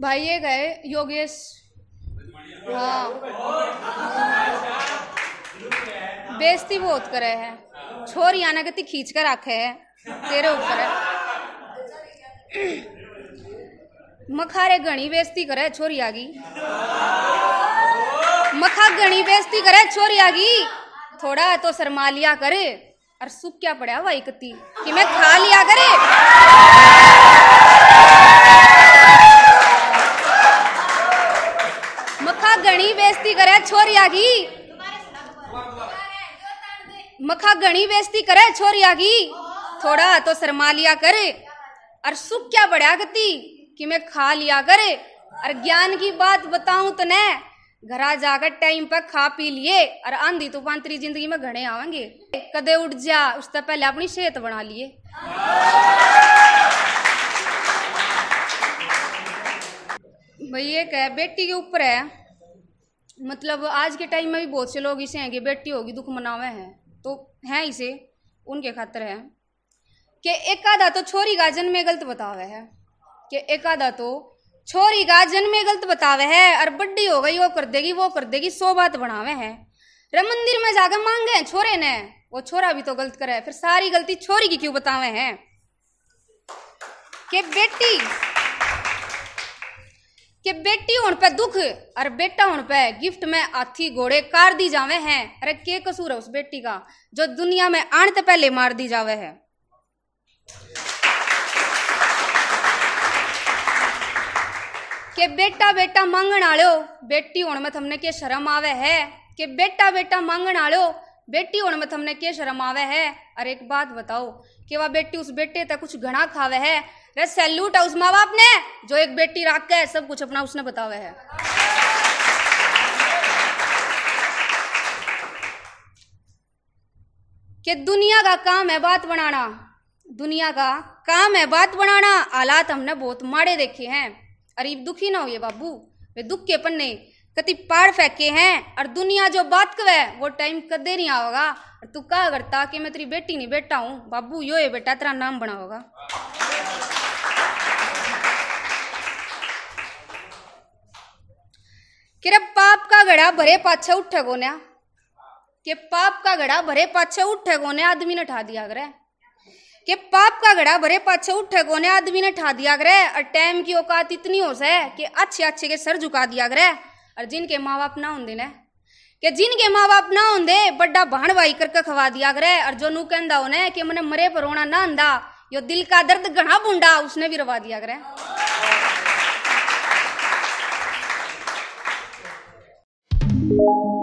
भाई ये गए योगेश हाँ बेजती बहुत करे है छोर याना गति खींच कर रखे है तेरे ऊपर है मखारे घनी बेजती करे छोरी आगी मखा घनी बेस्ती करे छोरी आगी थोड़ा तो सरमा लिया करे और सुख क्या पड़ा वही कती कि मैं खा लिया करे घनी बेजती करे छोरिया की मखा घनी बेजती करे छोरिया की थोड़ा तो शरमा लिया करे और सुख क्या बढ़िया गति कि मैं खा लिया करे और ज्ञान की बात बताऊं तो न घरा जाकर टाइम पर खा पी लिए और आंधी तूफान तेरी जिंदगी में घने आवेंगे कदे उठ जा उससे पहले अपनी सेहत बना लिए भैया कह बेटी के ऊपर है मतलब आज के टाइम में भी बहुत से लोग इसे हैं कि बेटी होगी दुख मनावे हैं तो हैं इसे उनके खातर है कि एक आधा तो छोरी का जन्म गलत बतावे है कि एक आधा तो छोरी का जन्म गलत बतावे है और बड्डी हो गई वो कर देगी वो कर देगी सो बात बनावे है रम मंदिर में जाकर मांगे छोरे ने वो छोरा भी तो गलत करे फिर सारी गलती छोरी की क्यों बतावे हैं कि बेटी कि बेटी होने पे दुख और बेटा होने पे गिफ्ट में हाथी घोड़े कार दी जावे हैं अरे के कसूर है उस बेटी का जो दुनिया में आने से पहले मार दी जावे है के बेटा बेटा मांगण आलो बेटी होने में थमने के शर्म आवे है कि बेटा बेटा मांगण आलो बेटी होने में तुमने के शर्म आवे है अरे एक बात बताओ कि वह बेटी उस बेटे तक कुछ घना खावे है रे सैल्यूट है उस माँ बाप ने जो एक बेटी रख के सब कुछ अपना उसने बतावे है कि दुनिया का काम है बात बनाना दुनिया का काम है बात बनाना हालात हमने बहुत माड़े देखे हैं अरे दुखी ना हो ये बाबू वे दुख के पन्ने कति पाड़ फेंके हैं और दुनिया जो बात कवे वो टाइम कदे नहीं आवेगा और तू कहा करता कि मैं तेरी बेटी नहीं बेटा हूँ बाबू यो है बेटा तेरा नाम बना होगा पाप का घड़ा भरे पाछे उठे गोन्या के पाप का घड़ा भरे पाछे उठे गोने आदमी ने ठा दिया करे के पाप का घड़ा भरे पाछे उठे गोने आदमी ने ठा दिया करे और टाइम की औकात इतनी हो से कि अच्छे अच्छे के सर झुका दिया करे और जिनके माँ बाप ना होंगे ना कि जिनके माँ बाप ना होंगे बड़ा भाण भाई करके खवा दिया करे और जो नू कहता उन्हें कि मैंने मरे पर रोना ना आंदा यो दिल का दर्द घना बूंदा उसने भी रवा दिया करे Thank you.